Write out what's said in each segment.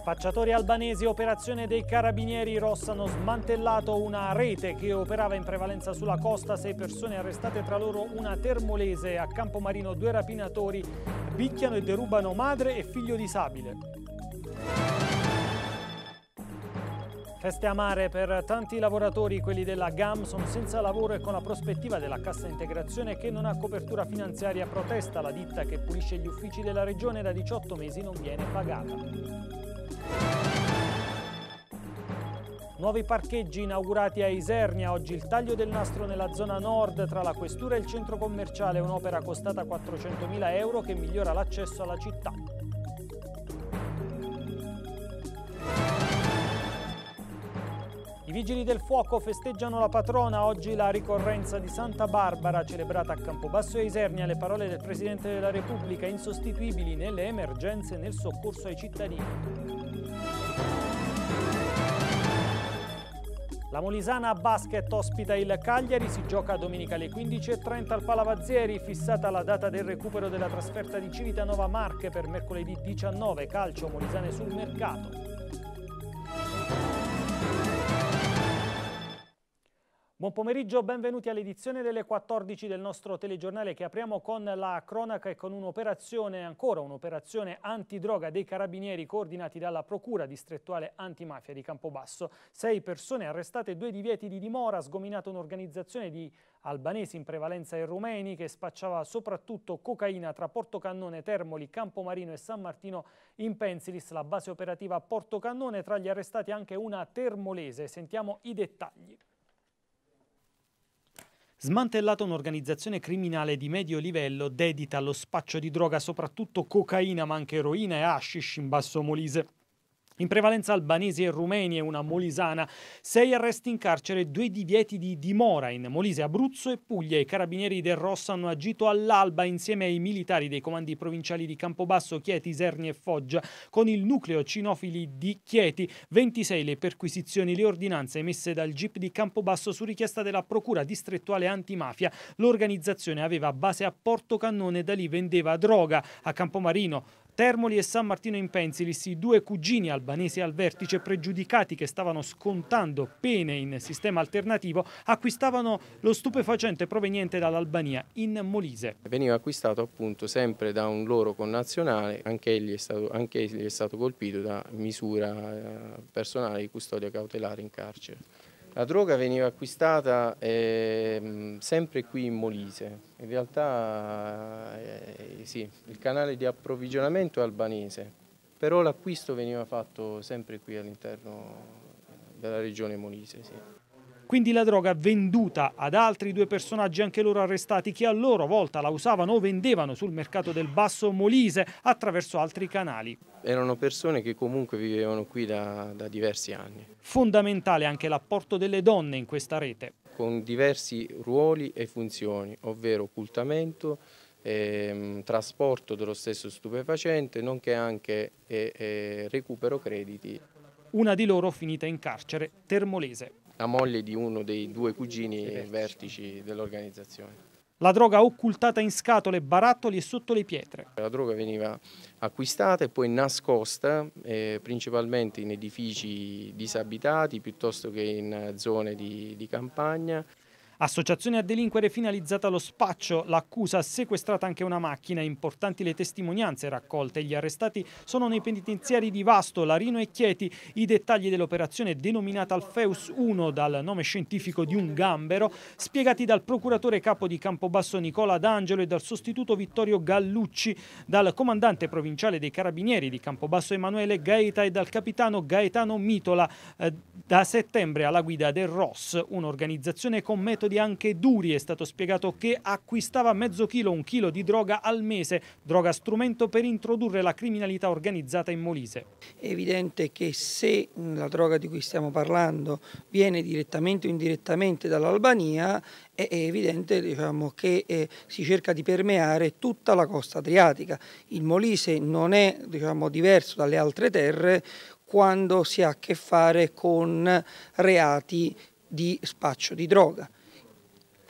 Spacciatori albanesi, operazione dei carabinieri, Rossa hanno smantellato una rete che operava in prevalenza sulla costa, sei persone arrestate tra loro una termolese, a Campomarino due rapinatori picchiano e derubano madre e figlio disabile. Feste amare per tanti lavoratori, quelli della GAM sono senza lavoro e con la prospettiva della cassa integrazione che non ha copertura finanziaria protesta la ditta che pulisce gli uffici della regione da 18 mesi non viene pagata. Nuovi parcheggi inaugurati a Isernia, oggi il taglio del nastro nella zona nord tra la questura e il centro commerciale, un'opera costata 400.000 euro che migliora l'accesso alla città. I vigili del fuoco festeggiano la patrona, oggi la ricorrenza di Santa Barbara celebrata a Campobasso e Isernia, le parole del Presidente della Repubblica insostituibili nelle emergenze e nel soccorso ai cittadini. La Molisana Basket ospita il Cagliari, si gioca domenica alle 15.30 al Palavazzieri, fissata la data del recupero della trasferta di Civitanova Marche per mercoledì 19, calcio Molisane sul mercato. Buon pomeriggio, benvenuti all'edizione delle 14 del nostro telegiornale che apriamo con la cronaca e con un'operazione, ancora un'operazione antidroga dei carabinieri coordinati dalla Procura distrettuale antimafia di Campobasso. Sei persone arrestate, due divieti di dimora, sgominata un'organizzazione di albanesi in prevalenza e rumeni che spacciava soprattutto cocaina tra Portocannone, Termoli, Campomarino e San Martino in Pensilis, la base operativa Portocannone, tra gli arrestati anche una termolese. Sentiamo i dettagli smantellata un'organizzazione criminale di medio livello dedita allo spaccio di droga, soprattutto cocaina, ma anche eroina e hashish in Basso Molise in prevalenza albanesi e rumeni e una molisana, sei arresti in carcere, due divieti di dimora in Molise, Abruzzo e Puglia. I carabinieri del Rosso hanno agito all'alba insieme ai militari dei comandi provinciali di Campobasso, Chieti, Serni e Foggia, con il nucleo cinofili di Chieti, 26 le perquisizioni, le ordinanze emesse dal GIP di Campobasso su richiesta della Procura distrettuale antimafia. L'organizzazione aveva base a Porto Cannone, da lì vendeva droga. A Campomarino Termoli e San Martino in Pensilis, i due cugini albanesi al vertice pregiudicati che stavano scontando pene in sistema alternativo, acquistavano lo stupefacente proveniente dall'Albania in Molise. Veniva acquistato appunto sempre da un loro connazionale, anche egli è stato, anche egli è stato colpito da misura eh, personale di custodia cautelare in carcere. La droga veniva acquistata eh, sempre qui in Molise, in realtà eh, sì, il canale di approvvigionamento è albanese, però l'acquisto veniva fatto sempre qui all'interno della regione Molise. Sì. Quindi la droga venduta ad altri due personaggi, anche loro arrestati, che a loro volta la usavano o vendevano sul mercato del Basso Molise attraverso altri canali. Erano persone che comunque vivevano qui da, da diversi anni. Fondamentale anche l'apporto delle donne in questa rete. Con diversi ruoli e funzioni, ovvero occultamento, ehm, trasporto dello stesso stupefacente, nonché anche eh, eh, recupero crediti. Una di loro finita in carcere, Termolese. La moglie di uno dei due cugini vertici, dell'organizzazione. La droga occultata in scatole, barattoli e sotto le pietre. La droga veniva acquistata e poi nascosta eh, principalmente in edifici disabitati piuttosto che in zone di, di campagna. Associazione a delinquere finalizzata allo spaccio, l'accusa ha sequestrato anche una macchina, importanti le testimonianze raccolte. Gli arrestati sono nei penitenziari di Vasto, Larino e Chieti. I dettagli dell'operazione denominata Alfeus 1 dal nome scientifico di un gambero, spiegati dal procuratore capo di Campobasso Nicola D'Angelo e dal sostituto Vittorio Gallucci, dal comandante provinciale dei Carabinieri di Campobasso Emanuele Gaeta e dal capitano Gaetano Mitola, eh, da settembre alla guida del ROS, un'organizzazione con metodi di Anche Duri è stato spiegato che acquistava mezzo chilo, un chilo di droga al mese, droga strumento per introdurre la criminalità organizzata in Molise. È evidente che se la droga di cui stiamo parlando viene direttamente o indirettamente dall'Albania è evidente diciamo, che eh, si cerca di permeare tutta la costa adriatica. Il Molise non è diciamo, diverso dalle altre terre quando si ha a che fare con reati di spaccio di droga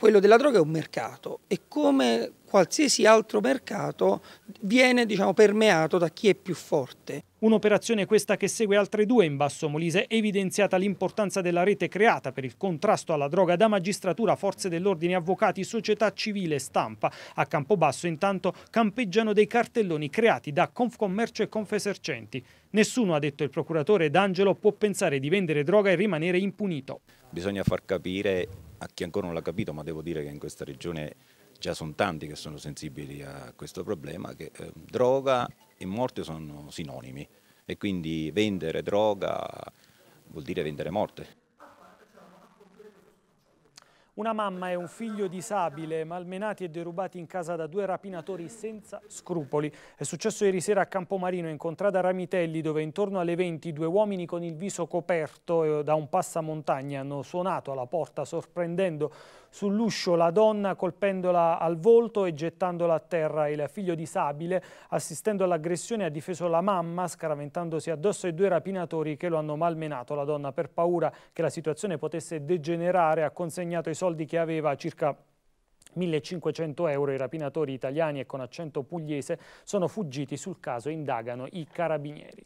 quello della droga è un mercato e come qualsiasi altro mercato viene diciamo, permeato da chi è più forte. Un'operazione questa che segue altre due in Basso Molise, evidenziata l'importanza della rete creata per il contrasto alla droga da magistratura, forze dell'ordine, avvocati, società civile, e stampa. A Campobasso intanto campeggiano dei cartelloni creati da Confcommercio e Confesercenti. Nessuno, ha detto il procuratore D'Angelo, può pensare di vendere droga e rimanere impunito. Bisogna far capire a chi ancora non l'ha capito, ma devo dire che in questa regione già sono tanti che sono sensibili a questo problema, che eh, droga e morte sono sinonimi e quindi vendere droga vuol dire vendere morte. Una mamma e un figlio disabile, malmenati e derubati in casa da due rapinatori senza scrupoli. È successo ieri sera a Campomarino, in contrada Ramitelli, dove intorno alle 20 due uomini con il viso coperto da un passamontagna hanno suonato alla porta, sorprendendo sull'uscio la donna colpendola al volto e gettandola a terra. Il figlio disabile, assistendo all'aggressione, ha difeso la mamma scaraventandosi addosso ai due rapinatori che lo hanno malmenato. La donna, per paura che la situazione potesse degenerare, ha consegnato i soldi che aveva, circa 1500 euro i rapinatori italiani e con accento pugliese sono fuggiti sul caso indagano i carabinieri.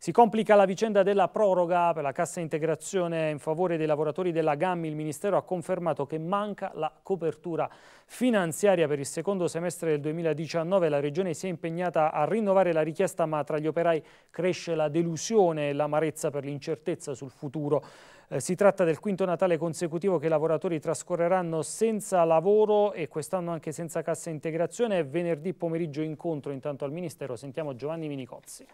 Si complica la vicenda della proroga per la cassa integrazione in favore dei lavoratori della GAM. Il Ministero ha confermato che manca la copertura finanziaria per il secondo semestre del 2019. La Regione si è impegnata a rinnovare la richiesta, ma tra gli operai cresce la delusione e l'amarezza per l'incertezza sul futuro. Eh, si tratta del quinto Natale consecutivo che i lavoratori trascorreranno senza lavoro e quest'anno anche senza cassa integrazione. Venerdì pomeriggio incontro intanto al Ministero. Sentiamo Giovanni Minicozzi.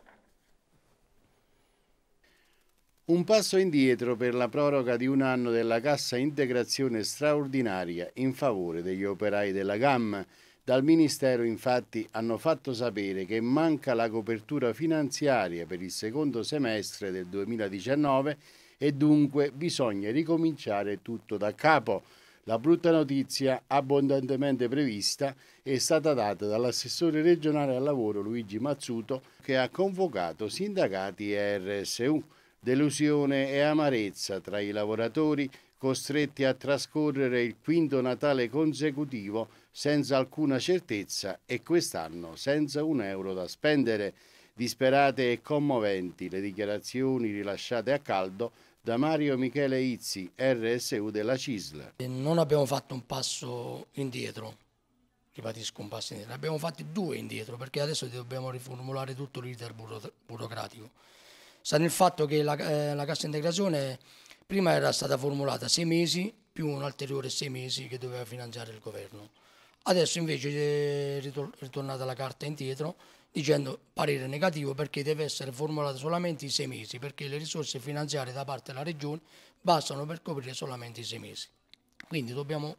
Un passo indietro per la proroga di un anno della cassa integrazione straordinaria in favore degli operai della GAM. Dal Ministero infatti hanno fatto sapere che manca la copertura finanziaria per il secondo semestre del 2019 e dunque bisogna ricominciare tutto da capo. La brutta notizia, abbondantemente prevista, è stata data dall'assessore regionale al lavoro Luigi Mazzuto che ha convocato sindacati e RSU. Delusione e amarezza tra i lavoratori costretti a trascorrere il quinto Natale consecutivo senza alcuna certezza e quest'anno senza un euro da spendere. Disperate e commoventi le dichiarazioni rilasciate a caldo da Mario Michele Izzi, RSU della CISL. Non abbiamo fatto un passo indietro, ribadisco un passo indietro, ne abbiamo fatti due indietro perché adesso dobbiamo riformulare tutto l'iter burocratico sta nel fatto che la, eh, la cassa integrazione prima era stata formulata sei mesi più un ulteriore sei mesi che doveva finanziare il governo. Adesso invece è eh, ritornata la carta indietro dicendo parere negativo perché deve essere formulata solamente i sei mesi, perché le risorse finanziarie da parte della Regione bastano per coprire solamente i sei mesi. Quindi dobbiamo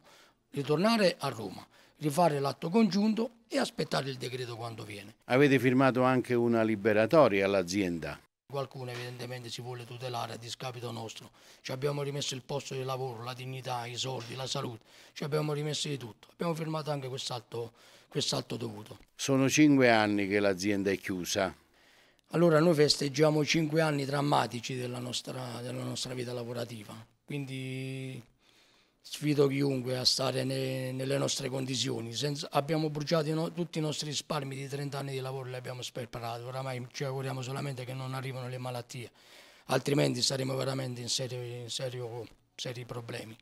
ritornare a Roma, rifare l'atto congiunto e aspettare il decreto quando viene. Avete firmato anche una liberatoria all'azienda. Qualcuno evidentemente si vuole tutelare a discapito nostro. Ci abbiamo rimesso il posto di lavoro, la dignità, i soldi, la salute, ci abbiamo rimesso di tutto. Abbiamo firmato anche quest'alto quest dovuto. Sono cinque anni che l'azienda è chiusa. Allora noi festeggiamo cinque anni drammatici della nostra, della nostra vita lavorativa. Quindi sfido chiunque a stare ne, nelle nostre condizioni. Senza, abbiamo bruciato no, tutti i nostri risparmi di 30 anni di lavoro, li abbiamo sperperati, oramai ci auguriamo solamente che non arrivino le malattie, altrimenti saremo veramente in, serio, in serio, seri problemi.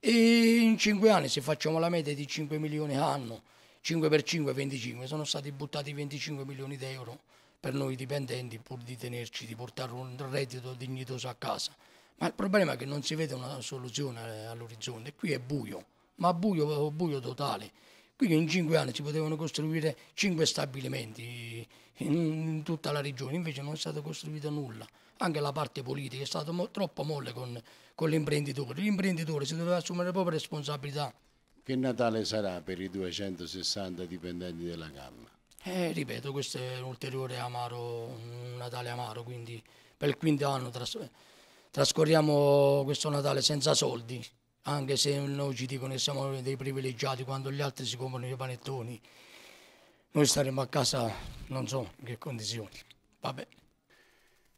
E in 5 anni, se facciamo la media di 5 milioni all'anno, 5 per 5 25, sono stati buttati 25 milioni di euro per noi dipendenti pur di tenerci, di portare un reddito dignitoso a casa. Ma il problema è che non si vede una soluzione eh, all'orizzonte. Qui è buio, ma buio, buio totale. Qui in cinque anni si potevano costruire cinque stabilimenti in tutta la regione, invece non è stato costruito nulla. Anche la parte politica è stata mo troppo molle con, con l'imprenditore. L'imprenditore si doveva assumere proprio responsabilità. Che Natale sarà per i 260 dipendenti della Gamma? Eh, ripeto, questo è un ulteriore amaro, un Natale amaro, quindi per il quinto anno trasferto trascorriamo questo Natale senza soldi, anche se noi ci dicono che siamo dei privilegiati quando gli altri si comprano i panettoni. Noi staremo a casa non so in che condizioni. Vabbè.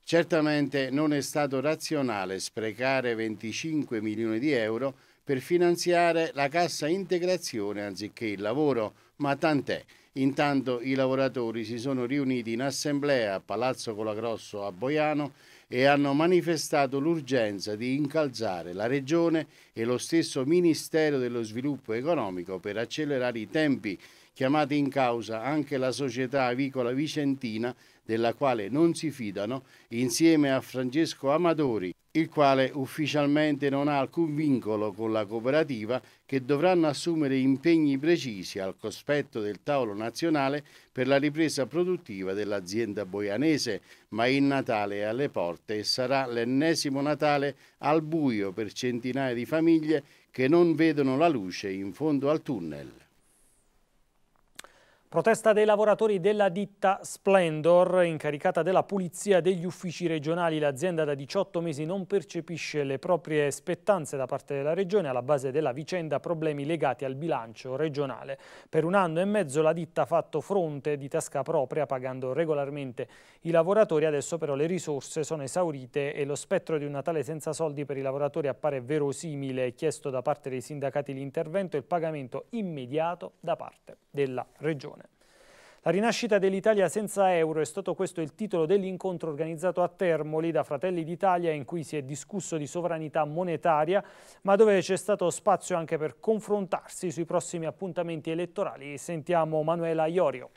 Certamente non è stato razionale sprecare 25 milioni di euro per finanziare la cassa integrazione anziché il lavoro, ma tant'è. Intanto i lavoratori si sono riuniti in assemblea a Palazzo Colagrosso a Boiano e hanno manifestato l'urgenza di incalzare la Regione e lo stesso Ministero dello Sviluppo Economico per accelerare i tempi, chiamati in causa anche la società avicola vicentina della quale non si fidano, insieme a Francesco Amadori, il quale ufficialmente non ha alcun vincolo con la cooperativa che dovranno assumere impegni precisi al cospetto del tavolo nazionale per la ripresa produttiva dell'azienda boianese, ma il Natale è alle porte e sarà l'ennesimo Natale al buio per centinaia di famiglie che non vedono la luce in fondo al tunnel. Protesta dei lavoratori della ditta Splendor, incaricata della pulizia degli uffici regionali. L'azienda da 18 mesi non percepisce le proprie spettanze da parte della regione alla base della vicenda problemi legati al bilancio regionale. Per un anno e mezzo la ditta ha fatto fronte di tasca propria pagando regolarmente i lavoratori. Adesso però le risorse sono esaurite e lo spettro di un Natale senza soldi per i lavoratori appare verosimile. Chiesto da parte dei sindacati l'intervento e il pagamento immediato da parte della regione. La rinascita dell'Italia senza euro è stato questo il titolo dell'incontro organizzato a Termoli da Fratelli d'Italia in cui si è discusso di sovranità monetaria ma dove c'è stato spazio anche per confrontarsi sui prossimi appuntamenti elettorali. Sentiamo Manuela Iorio.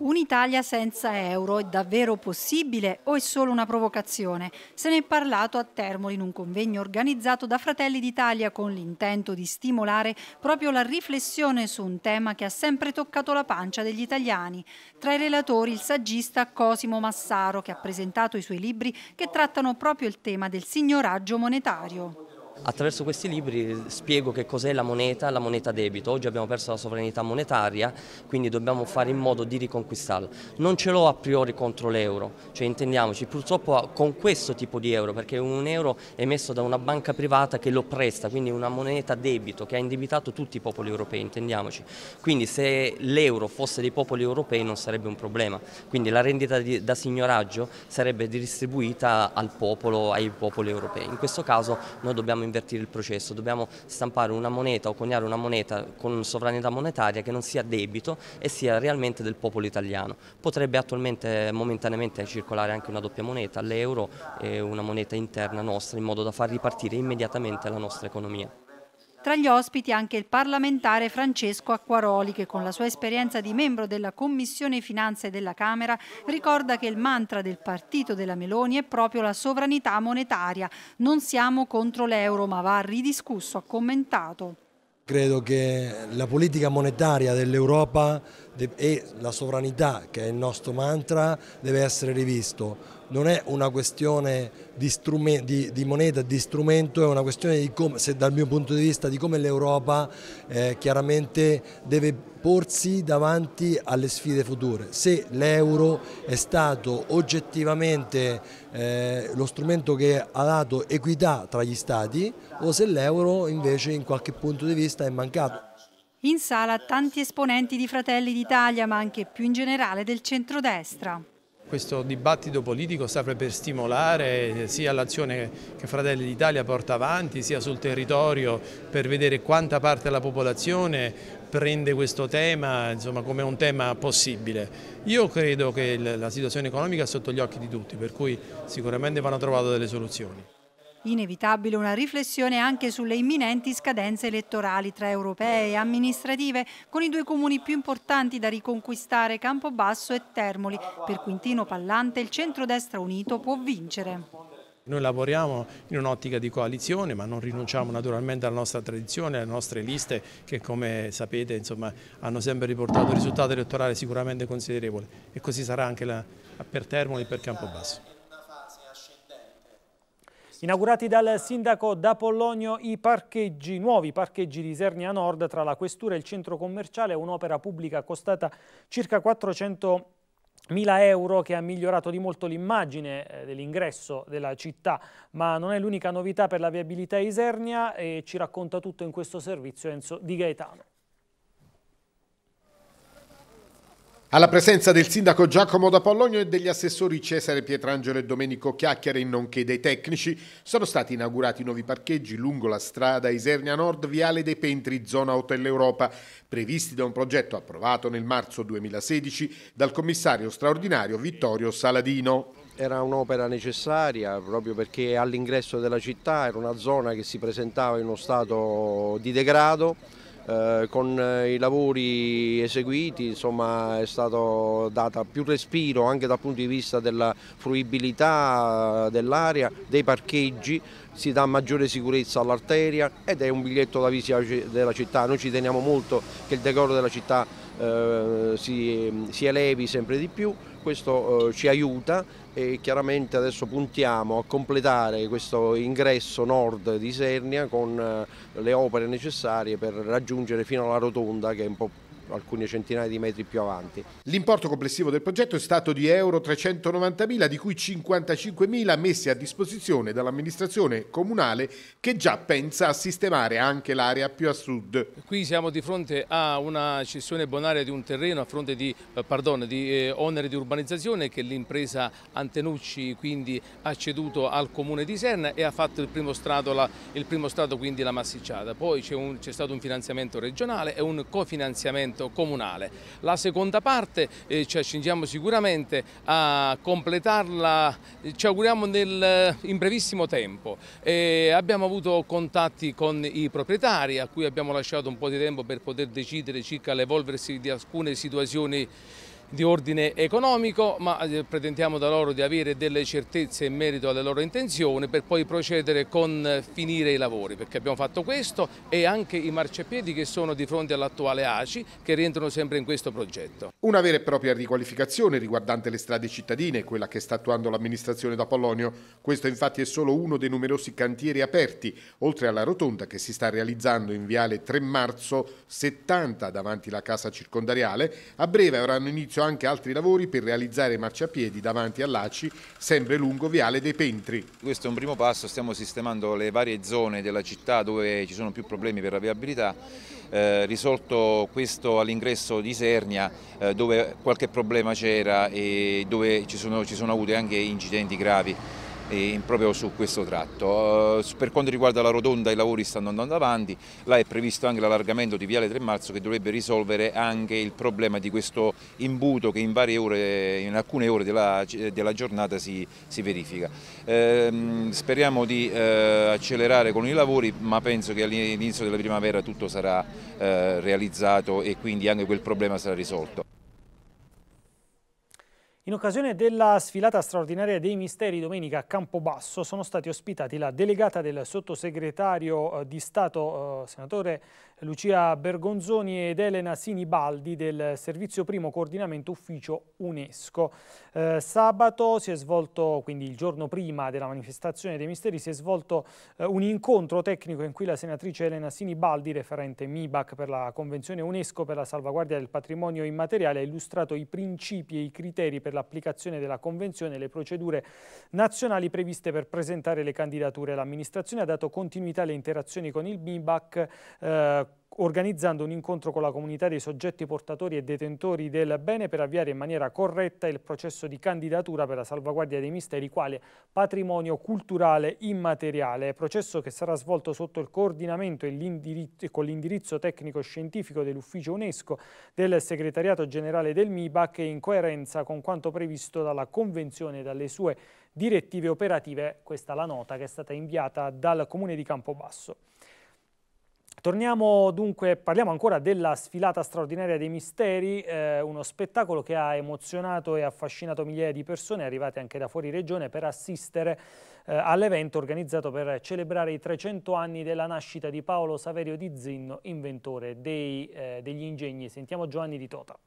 Un'Italia senza euro è davvero possibile o è solo una provocazione? Se ne è parlato a Termoli in un convegno organizzato da Fratelli d'Italia con l'intento di stimolare proprio la riflessione su un tema che ha sempre toccato la pancia degli italiani. Tra i relatori il saggista Cosimo Massaro che ha presentato i suoi libri che trattano proprio il tema del signoraggio monetario. Attraverso questi libri spiego che cos'è la moneta, la moneta debito. Oggi abbiamo perso la sovranità monetaria, quindi dobbiamo fare in modo di riconquistarla. Non ce l'ho a priori contro l'euro, cioè intendiamoci, purtroppo con questo tipo di euro, perché un euro è emesso da una banca privata che lo presta, quindi una moneta debito che ha indebitato tutti i popoli europei, intendiamoci. Quindi se l'euro fosse dei popoli europei non sarebbe un problema, quindi la rendita di, da signoraggio sarebbe distribuita al popolo, ai popoli europei. In questo caso noi dobbiamo invertire il processo, dobbiamo stampare una moneta o coniare una moneta con sovranità monetaria che non sia debito e sia realmente del popolo italiano. Potrebbe attualmente momentaneamente circolare anche una doppia moneta, l'euro e una moneta interna nostra in modo da far ripartire immediatamente la nostra economia. Tra gli ospiti anche il parlamentare Francesco Acquaroli che con la sua esperienza di membro della Commissione Finanze della Camera ricorda che il mantra del partito della Meloni è proprio la sovranità monetaria. Non siamo contro l'euro ma va ridiscusso, ha commentato. Credo che la politica monetaria dell'Europa e la sovranità, che è il nostro mantra, deve essere rivisto non è una questione di, di, di, moneta, di strumento, è una questione di come, se dal mio punto di vista, di come l'Europa eh, chiaramente deve porsi davanti alle sfide future. Se l'euro è stato oggettivamente eh, lo strumento che ha dato equità tra gli stati o se l'euro invece in qualche punto di vista è mancato. In sala tanti esponenti di Fratelli d'Italia, ma anche più in generale del centrodestra. Questo dibattito politico serve per stimolare sia l'azione che Fratelli d'Italia porta avanti, sia sul territorio per vedere quanta parte della popolazione prende questo tema insomma, come un tema possibile. Io credo che la situazione economica è sotto gli occhi di tutti, per cui sicuramente vanno trovate delle soluzioni. Inevitabile una riflessione anche sulle imminenti scadenze elettorali tra europee e amministrative, con i due comuni più importanti da riconquistare, Campobasso e Termoli. Per Quintino Pallante il centrodestra unito può vincere. Noi lavoriamo in un'ottica di coalizione ma non rinunciamo naturalmente alla nostra tradizione, alle nostre liste che come sapete insomma, hanno sempre riportato un risultato elettorale sicuramente considerevole e così sarà anche la, per Termoli e per Campobasso. Inaugurati dal sindaco D'Apollonio i parcheggi, nuovi parcheggi di Isernia Nord tra la questura e il centro commerciale, un'opera pubblica costata circa 400 euro euro che ha migliorato di molto l'immagine eh, dell'ingresso della città, ma non è l'unica novità per la viabilità Isernia e ci racconta tutto in questo servizio Enzo Di Gaetano. Alla presenza del sindaco Giacomo da Pollogno e degli assessori Cesare Pietrangelo e Domenico Chiacchiere, nonché dei tecnici, sono stati inaugurati nuovi parcheggi lungo la strada Isernia Nord, Viale dei Pentri, zona Hotel Europa, previsti da un progetto approvato nel marzo 2016 dal commissario straordinario Vittorio Saladino. Era un'opera necessaria proprio perché all'ingresso della città era una zona che si presentava in uno stato di degrado, eh, con eh, i lavori eseguiti insomma, è stato data più respiro anche dal punto di vista della fruibilità dell'area, dei parcheggi, si dà maggiore sicurezza all'arteria ed è un biglietto da visita della città, noi ci teniamo molto che il decoro della città eh, si, si, elevi sempre di più, questo eh, ci aiuta e chiaramente adesso puntiamo a completare questo ingresso nord di Sernia con eh, le opere necessarie per raggiungere fino alla rotonda che è un po' alcune centinaia di metri più avanti. L'importo complessivo del progetto è stato di euro 390.000, di cui 55.000 messi a disposizione dall'amministrazione comunale che già pensa a sistemare anche l'area più a sud. Qui siamo di fronte a una cessione bonaria di un terreno a fronte di, eh, pardon, di eh, oneri di urbanizzazione che l'impresa Antenucci quindi ha ceduto al comune di Serna e ha fatto il primo strato, la, il primo strato quindi la massicciata. Poi c'è stato un finanziamento regionale e un cofinanziamento intervento comunale. La seconda parte eh, ci accingiamo sicuramente a completarla, eh, ci auguriamo nel, eh, in brevissimo tempo. Eh, abbiamo avuto contatti con i proprietari a cui abbiamo lasciato un po' di tempo per poter decidere circa l'evolversi di alcune situazioni di ordine economico, ma eh, pretendiamo da loro di avere delle certezze in merito alle loro intenzioni per poi procedere con eh, finire i lavori, perché abbiamo fatto questo e anche i marciapiedi che sono di fronte all'attuale ACI che rientrano sempre in questo progetto. Una vera e propria riqualificazione riguardante le strade cittadine, quella che sta attuando l'amministrazione da Polonio. Questo infatti è solo uno dei numerosi cantieri aperti, oltre alla rotonda che si sta realizzando in viale 3 marzo 70 davanti la casa circondariale, a breve avranno inizio inizio anche altri lavori per realizzare marciapiedi davanti all'ACI, sempre lungo Viale dei Pentri. Questo è un primo passo, stiamo sistemando le varie zone della città dove ci sono più problemi per la viabilità. Eh, risolto questo all'ingresso di Sernia eh, dove qualche problema c'era e dove ci sono, ci sono avuti anche incidenti gravi proprio su questo tratto. Eh, per quanto riguarda la rotonda i lavori stanno andando avanti, là è previsto anche l'allargamento di Viale 3 Marzo che dovrebbe risolvere anche il problema di questo imbuto che in, ore, in alcune ore della, della giornata si, si verifica. Ehm, speriamo di eh, accelerare con i lavori ma penso che all'inizio della primavera tutto sarà eh, realizzato e quindi anche quel problema sarà risolto. In occasione della sfilata straordinaria dei misteri domenica a Campobasso sono stati ospitati la delegata del sottosegretario eh, di Stato, eh, senatore Lucia Bergonzoni ed Elena Sinibaldi del Servizio Primo Coordinamento Ufficio UNESCO. Eh, sabato si è svolto, quindi il giorno prima della manifestazione dei misteri, si è svolto eh, un incontro tecnico in cui la senatrice Elena Sinibaldi, referente MIBAC per la Convenzione UNESCO per la salvaguardia del patrimonio immateriale, ha illustrato i principi e i criteri per l'applicazione della Convenzione e le procedure nazionali previste per presentare le candidature. L'amministrazione ha dato continuità alle interazioni con il MIBAC eh, organizzando un incontro con la comunità dei soggetti portatori e detentori del bene per avviare in maniera corretta il processo di candidatura per la salvaguardia dei misteri quale patrimonio culturale immateriale, processo che sarà svolto sotto il coordinamento e con l'indirizzo tecnico-scientifico dell'ufficio UNESCO, del segretariato generale del MIBAC e in coerenza con quanto previsto dalla Convenzione e dalle sue direttive operative, questa è la nota che è stata inviata dal Comune di Campobasso. Torniamo dunque, parliamo ancora della sfilata straordinaria dei misteri, eh, uno spettacolo che ha emozionato e affascinato migliaia di persone arrivate anche da fuori regione per assistere eh, all'evento organizzato per celebrare i 300 anni della nascita di Paolo Saverio di Zinno, inventore dei, eh, degli ingegni. Sentiamo Giovanni di Tota.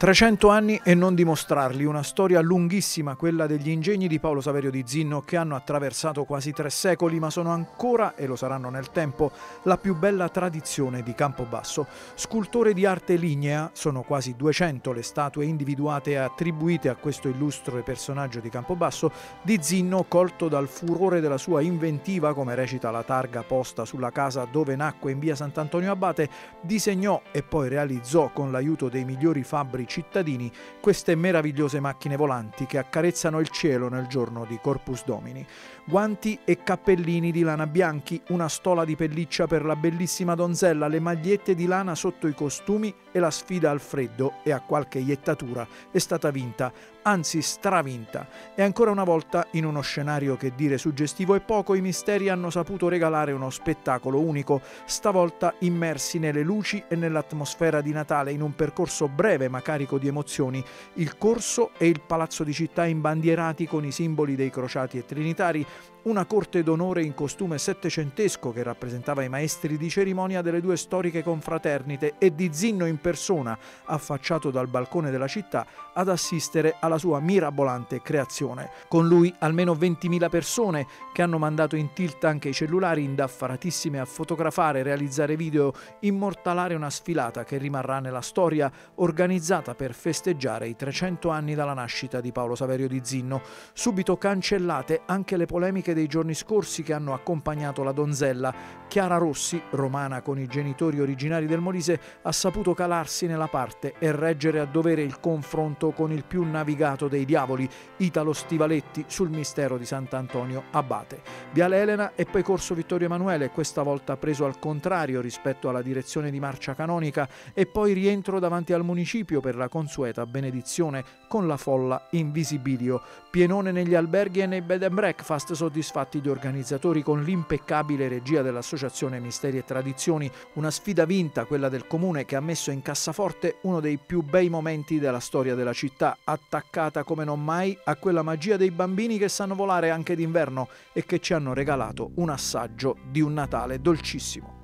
300 anni e non dimostrarli, una storia lunghissima, quella degli ingegni di Paolo Saverio di Zinno che hanno attraversato quasi tre secoli ma sono ancora, e lo saranno nel tempo, la più bella tradizione di Campobasso. Scultore di arte lignea, sono quasi 200 le statue individuate e attribuite a questo illustre personaggio di Campobasso, di Zinno colto dal furore della sua inventiva, come recita la targa posta sulla casa dove nacque in via Sant'Antonio Abate, disegnò e poi realizzò con l'aiuto dei migliori fabrici cittadini queste meravigliose macchine volanti che accarezzano il cielo nel giorno di Corpus Domini. Guanti e cappellini di lana bianchi, una stola di pelliccia per la bellissima donzella, le magliette di lana sotto i costumi e la sfida al freddo e a qualche iettatura è stata vinta anzi stravinta, e ancora una volta in uno scenario che dire suggestivo e poco i misteri hanno saputo regalare uno spettacolo unico, stavolta immersi nelle luci e nell'atmosfera di Natale in un percorso breve ma carico di emozioni, il corso e il palazzo di città imbandierati con i simboli dei crociati e trinitari, una corte d'onore in costume settecentesco che rappresentava i maestri di cerimonia delle due storiche confraternite e di Zinno in persona, affacciato dal balcone della città, ad assistere alla alla sua mirabolante creazione. Con lui almeno 20.000 persone che hanno mandato in tilt anche i cellulari indaffaratissime a fotografare, realizzare video, immortalare una sfilata che rimarrà nella storia, organizzata per festeggiare i 300 anni dalla nascita di Paolo Saverio di Zinno. Subito cancellate anche le polemiche dei giorni scorsi che hanno accompagnato la donzella. Chiara Rossi, romana con i genitori originari del Molise, ha saputo calarsi nella parte e reggere a dovere il confronto con il più navigato Navigato dei Diavoli, Italo Stivaletti sul mistero di Sant'Antonio Abate. Viale Elena e poi Corso Vittorio Emanuele, questa volta preso al contrario rispetto alla direzione di marcia canonica e poi rientro davanti al municipio per la consueta benedizione con la folla in visibilio Pienone negli alberghi e nei bed and breakfast soddisfatti gli organizzatori con l'impeccabile regia dell'Associazione Misteri e Tradizioni, una sfida vinta quella del comune che ha messo in cassaforte uno dei più bei momenti della storia della città, attaccata come non mai a quella magia dei bambini che sanno volare anche d'inverno e che ci hanno regalato un assaggio di un Natale dolcissimo.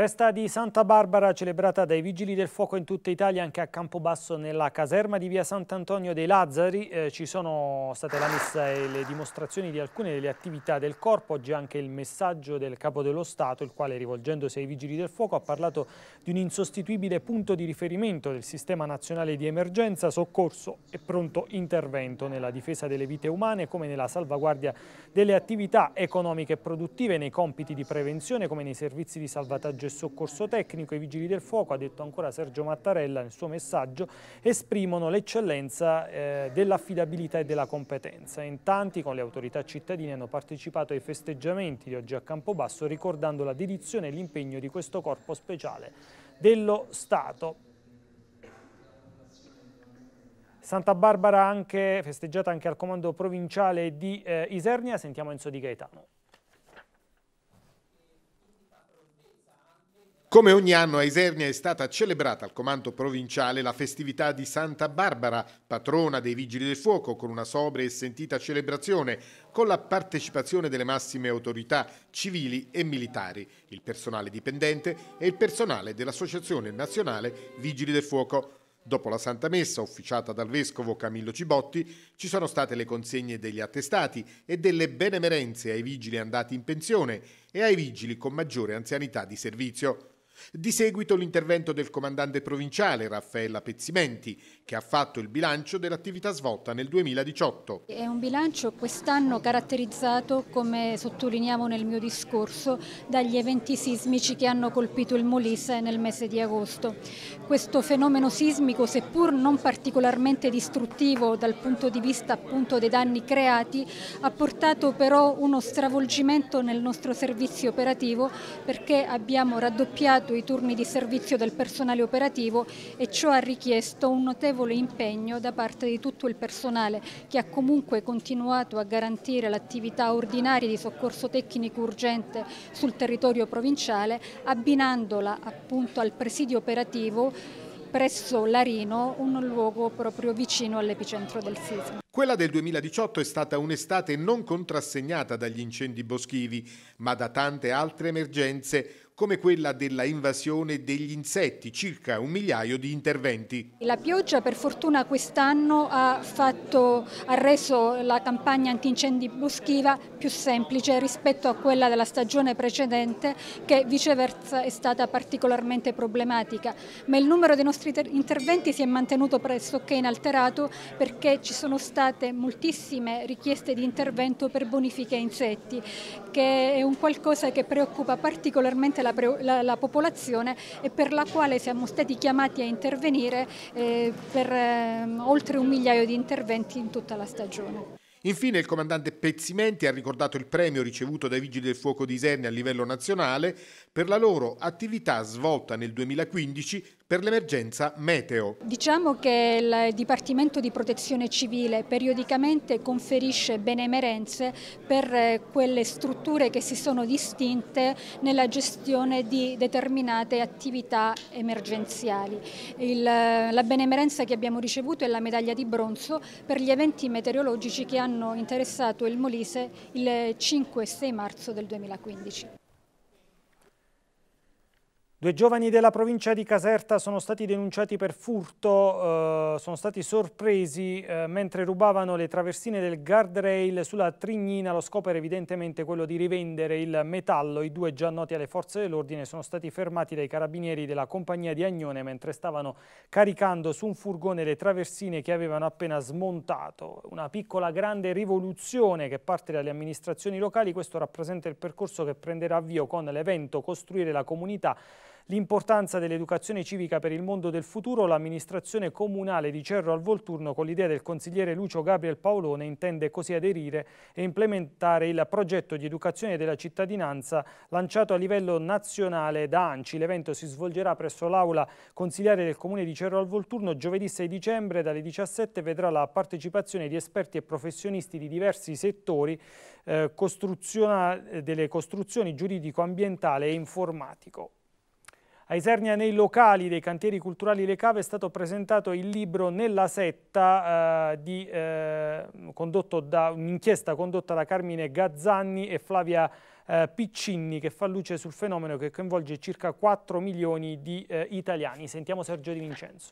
Festa di Santa Barbara celebrata dai Vigili del Fuoco in tutta Italia anche a Campobasso nella caserma di via Sant'Antonio dei Lazzari. Eh, ci sono state la messa e le dimostrazioni di alcune delle attività del corpo. Oggi anche il messaggio del Capo dello Stato, il quale rivolgendosi ai Vigili del Fuoco ha parlato di un insostituibile punto di riferimento del Sistema Nazionale di Emergenza, Soccorso e Pronto Intervento nella difesa delle vite umane come nella salvaguardia delle attività economiche e produttive, nei compiti di prevenzione come nei servizi di salvataggio del soccorso tecnico, i vigili del fuoco, ha detto ancora Sergio Mattarella nel suo messaggio, esprimono l'eccellenza eh, dell'affidabilità e della competenza. In tanti con le autorità cittadine hanno partecipato ai festeggiamenti di oggi a Campobasso ricordando la dedizione e l'impegno di questo corpo speciale dello Stato. Santa Barbara anche, festeggiata anche al comando provinciale di eh, Isernia, sentiamo Enzo Di Gaetano. Come ogni anno a Isernia è stata celebrata al comando provinciale la festività di Santa Barbara, patrona dei Vigili del Fuoco, con una sobria e sentita celebrazione, con la partecipazione delle massime autorità civili e militari, il personale dipendente e il personale dell'Associazione Nazionale Vigili del Fuoco. Dopo la Santa Messa, officiata dal Vescovo Camillo Cibotti, ci sono state le consegne degli attestati e delle benemerenze ai vigili andati in pensione e ai vigili con maggiore anzianità di servizio. Di seguito l'intervento del comandante provinciale Raffaella Pezzimenti, che ha fatto il bilancio dell'attività svolta nel 2018. È un bilancio quest'anno caratterizzato, come sottolineavo nel mio discorso, dagli eventi sismici che hanno colpito il Molise nel mese di agosto. Questo fenomeno sismico, seppur non particolarmente distruttivo dal punto di vista appunto dei danni creati, ha portato però uno stravolgimento nel nostro servizio operativo perché abbiamo raddoppiato aumentato i turni di servizio del personale operativo e ciò ha richiesto un notevole impegno da parte di tutto il personale che ha comunque continuato a garantire l'attività ordinaria di soccorso tecnico urgente sul territorio provinciale abbinandola appunto al presidio operativo presso Larino, un luogo proprio vicino all'epicentro del sisma. Quella del 2018 è stata un'estate non contrassegnata dagli incendi boschivi, ma da tante altre emergenze, come quella della invasione degli insetti, circa un migliaio di interventi. La pioggia per fortuna quest'anno ha, fatto, ha reso la campagna antincendi boschiva più semplice rispetto a quella della stagione precedente che viceversa è stata particolarmente problematica, ma il numero dei nostri interventi si è mantenuto pressoché inalterato perché ci sono state moltissime richieste di intervento per bonifiche a insetti, che è un qualcosa che preoccupa particolarmente la la, la, la, popolazione e per la quale siamo stati chiamati a intervenire eh, per eh, oltre un migliaio di interventi in tutta la stagione. Infine il comandante Pezzimenti ha ricordato il premio ricevuto dai Vigili del Fuoco di Isernia a livello nazionale per la loro attività svolta nel 2015 per l'emergenza meteo. Diciamo che il Dipartimento di Protezione Civile periodicamente conferisce benemerenze per eh, quelle strutture che si sono distinte nella gestione di determinate attività emergenziali. Il, eh, la benemerenza che abbiamo ricevuto è la medaglia di bronzo per gli eventi meteorologici che hanno interessato il Molise il 5 e 6 marzo del 2015. Due giovani della provincia di Caserta sono stati denunciati per furto, eh, sono stati sorpresi eh, mentre rubavano le traversine del guardrail sulla Trignina. Lo scopo era evidentemente quello di rivendere il metallo. I due già noti alle forze dell'ordine sono stati fermati dai carabinieri della compagnia di Agnone mentre stavano caricando su un furgone le traversine che avevano appena smontato. Una piccola grande rivoluzione che parte dalle amministrazioni locali. Questo rappresenta il percorso che prenderà avvio con l'evento Costruire la comunità L'importanza dell'educazione civica per il mondo del futuro, l'amministrazione comunale di Cerro al Volturno con l'idea del consigliere Lucio Gabriel Paolone intende così aderire e implementare il progetto di educazione della cittadinanza lanciato a livello nazionale da ANCI. L'evento si svolgerà presso l'aula consigliare del comune di Cerro al Volturno giovedì 6 dicembre dalle 17 vedrà la partecipazione di esperti e professionisti di diversi settori eh, delle costruzioni giuridico-ambientale e informatico. A Isernia nei locali dei cantieri culturali Le Cave è stato presentato il libro Nella setta, eh, di, eh, condotto da, un'inchiesta condotta da Carmine Gazzanni e Flavia eh, Piccinni che fa luce sul fenomeno che coinvolge circa 4 milioni di eh, italiani. Sentiamo Sergio Di Vincenzo.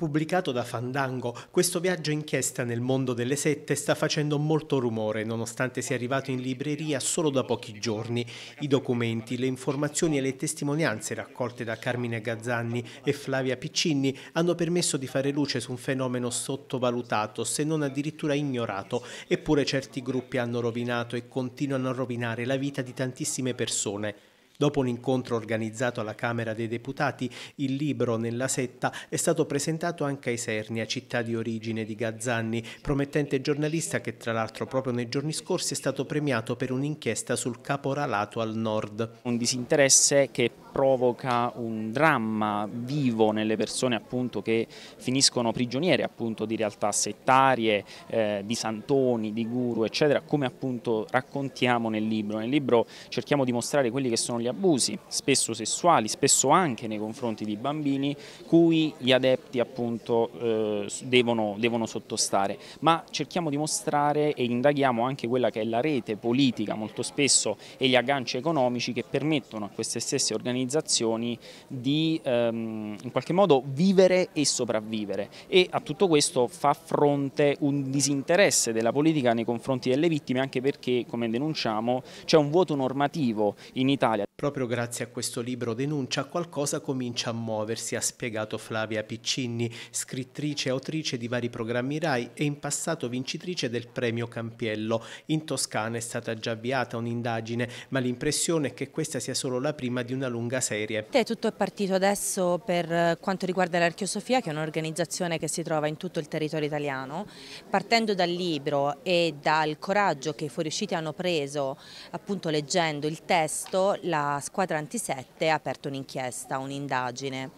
Pubblicato da Fandango, questo viaggio inchiesta nel mondo delle sette sta facendo molto rumore, nonostante sia arrivato in libreria solo da pochi giorni. I documenti, le informazioni e le testimonianze raccolte da Carmine Gazzanni e Flavia Piccinni hanno permesso di fare luce su un fenomeno sottovalutato, se non addirittura ignorato, eppure certi gruppi hanno rovinato e continuano a rovinare la vita di tantissime persone. Dopo un incontro organizzato alla Camera dei Deputati, il libro Nella setta è stato presentato anche a Isernia, città di origine di Gazzanni, promettente giornalista che tra l'altro proprio nei giorni scorsi è stato premiato per un'inchiesta sul caporalato al nord. Un disinteresse che provoca un dramma vivo nelle persone appunto, che finiscono prigioniere appunto, di realtà settarie, eh, di santoni, di guru eccetera come appunto raccontiamo nel libro. Nel libro cerchiamo di mostrare quelli che sono gli abusi, spesso sessuali, spesso anche nei confronti di bambini cui gli adepti appunto eh, devono, devono sottostare, ma cerchiamo di mostrare e indaghiamo anche quella che è la rete politica molto spesso e gli agganci economici che permettono a queste stesse organizzazioni organizzazioni di ehm, in qualche modo vivere e sopravvivere e a tutto questo fa fronte un disinteresse della politica nei confronti delle vittime anche perché come denunciamo c'è un vuoto normativo in Italia. Proprio grazie a questo libro denuncia qualcosa comincia a muoversi, ha spiegato Flavia Piccinni, scrittrice e autrice di vari programmi RAI e in passato vincitrice del premio Campiello. In Toscana è stata già avviata un'indagine, ma l'impressione è che questa sia solo la prima di una lunga lunga serie. Tutto è partito adesso per eh, quanto riguarda l'Archeosofia che è un'organizzazione che si trova in tutto il territorio italiano, partendo dal libro e dal coraggio che i fuoriusciti hanno preso appunto leggendo il testo, la squadra antisette ha aperto un'inchiesta, un'indagine.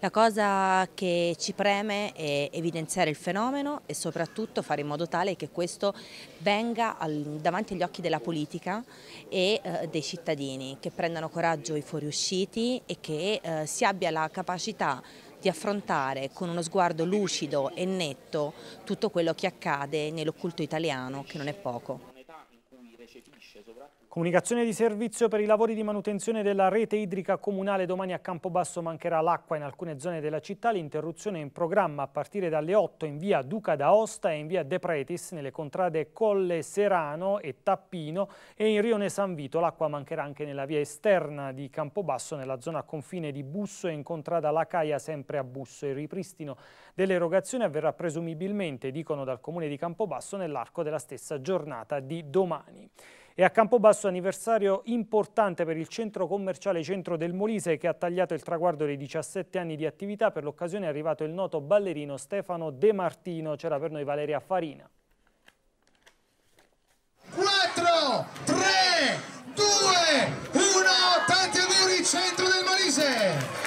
La cosa che ci preme è evidenziare il fenomeno e soprattutto fare in modo tale che questo venga al, davanti agli occhi della politica e eh, dei cittadini, che prendano coraggio i fuoriusciti e che eh, si abbia la capacità di affrontare con uno sguardo lucido e netto tutto quello che accade nell'occulto italiano, che non è poco. Comunicazione di servizio per i lavori di manutenzione della rete idrica comunale. Domani a Campobasso mancherà l'acqua in alcune zone della città. L'interruzione è in programma a partire dalle 8 in via Duca d'Aosta e in via De Pretis, nelle contrade Colle Serano e Tappino e in Rione San Vito. L'acqua mancherà anche nella via esterna di Campobasso, nella zona confine di Busso e in contrada La Caia, sempre a Busso. Il ripristino dell'erogazione avverrà presumibilmente, dicono dal comune di Campobasso, nell'arco della stessa giornata di domani. E a Campobasso anniversario importante per il centro commerciale Centro del Molise che ha tagliato il traguardo dei 17 anni di attività. Per l'occasione è arrivato il noto ballerino Stefano De Martino. C'era per noi Valeria Farina. 4, 3, 2, 1, tanti auguri Centro del Molise!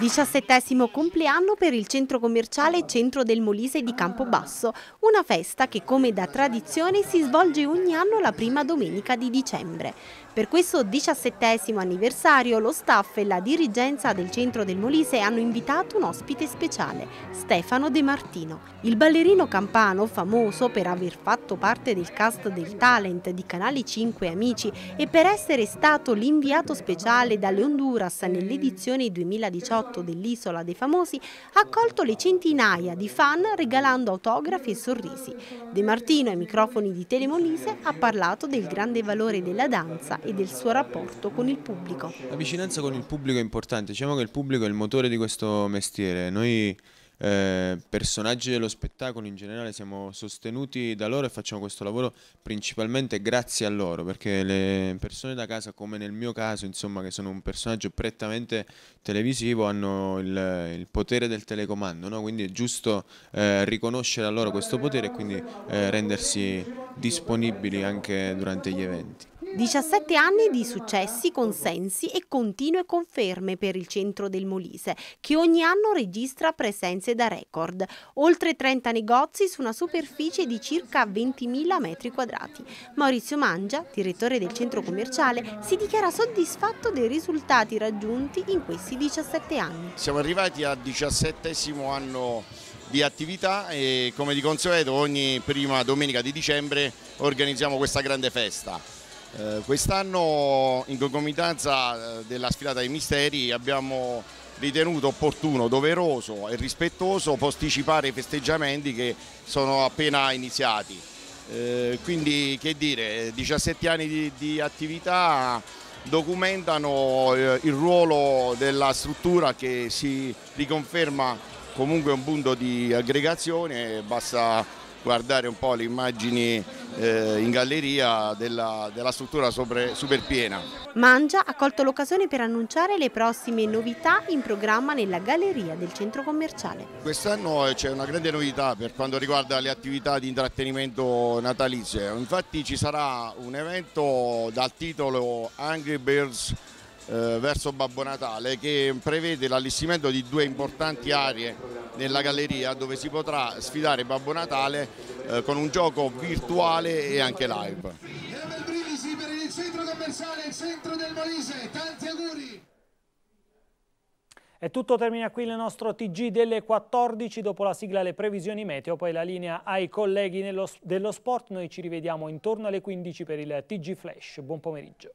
Diciassettesimo compleanno per il centro commerciale Centro del Molise di Campobasso, una festa che come da tradizione si svolge ogni anno la prima domenica di dicembre. Per questo diciassettesimo anniversario lo staff e la dirigenza del centro del Molise hanno invitato un ospite speciale, Stefano De Martino. Il ballerino campano, famoso per aver fatto parte del cast del talent di Canali 5 Amici e per essere stato l'inviato speciale dalle Honduras nell'edizione 2018 dell'Isola dei Famosi, ha accolto le centinaia di fan regalando autografi e sorrisi. De Martino ai microfoni di Telemolise ha parlato del grande valore della danza e del suo rapporto con il pubblico. La vicinanza con il pubblico è importante, diciamo che il pubblico è il motore di questo mestiere. Noi eh, personaggi dello spettacolo in generale siamo sostenuti da loro e facciamo questo lavoro principalmente grazie a loro perché le persone da casa come nel mio caso insomma che sono un personaggio prettamente televisivo hanno il, il potere del telecomando no? quindi è giusto eh, riconoscere a loro questo potere e quindi eh, rendersi disponibili anche durante gli eventi 17 anni di successi, consensi e continue conferme per il centro del Molise, che ogni anno registra presenze da record. Oltre 30 negozi su una superficie di circa 20.000 metri quadrati. Maurizio Mangia, direttore del centro commerciale, si dichiara soddisfatto dei risultati raggiunti in questi 17 anni. Siamo arrivati al 17 anno di attività e come di consueto ogni prima domenica di dicembre organizziamo questa grande festa. Eh, quest'anno in concomitanza eh, della sfilata dei misteri abbiamo ritenuto opportuno, doveroso e rispettoso posticipare i festeggiamenti che sono appena iniziati. Eh, quindi che dire, 17 anni di, di attività documentano il ruolo della struttura che si riconferma comunque un punto di aggregazione, basta guardare un po' le immagini eh, in galleria della, della struttura sopra, piena. Mangia ha colto l'occasione per annunciare le prossime novità in programma nella galleria del centro commerciale. Quest'anno c'è una grande novità per quanto riguarda le attività di intrattenimento natalizie, infatti ci sarà un evento dal titolo Angry Birds eh, verso Babbo Natale che prevede l'allestimento di due importanti aree nella galleria dove si potrà sfidare Babbo Natale eh, con un gioco virtuale e anche live. E tutto, termina qui il nostro TG delle 14, dopo la sigla alle previsioni meteo, poi la linea ai colleghi nello, dello sport. Noi ci rivediamo intorno alle 15 per il TG Flash. Buon pomeriggio.